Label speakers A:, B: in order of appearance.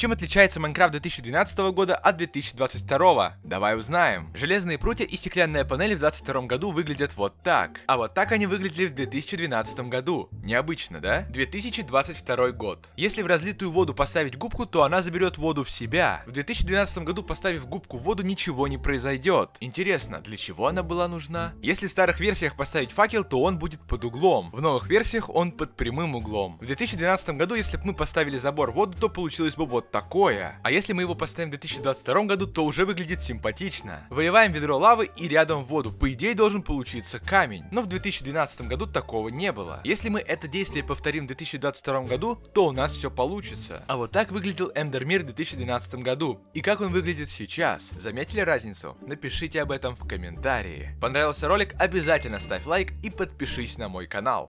A: Чем отличается Minecraft 2012 года от 2022? Давай узнаем. Железные прутья и стеклянная панель в 2022 году выглядят вот так. А вот так они выглядели в 2012 году. Необычно, да? 2022 год. Если в разлитую воду поставить губку, то она заберет воду в себя. В 2012 году, поставив губку в воду, ничего не произойдет. Интересно, для чего она была нужна? Если в старых версиях поставить факел, то он будет под углом. В новых версиях он под прямым углом. В 2012 году, если бы мы поставили забор в воду, то получилось бы вот такое. А если мы его поставим в 2022 году, то уже выглядит симпатично. Выливаем ведро лавы и рядом воду. По идее должен получиться камень. Но в 2012 году такого не было. Если мы это действие повторим в 2022 году, то у нас все получится. А вот так выглядел Эндермир в 2012 году. И как он выглядит сейчас? Заметили разницу? Напишите об этом в комментарии. Понравился ролик? Обязательно ставь лайк и подпишись на мой канал.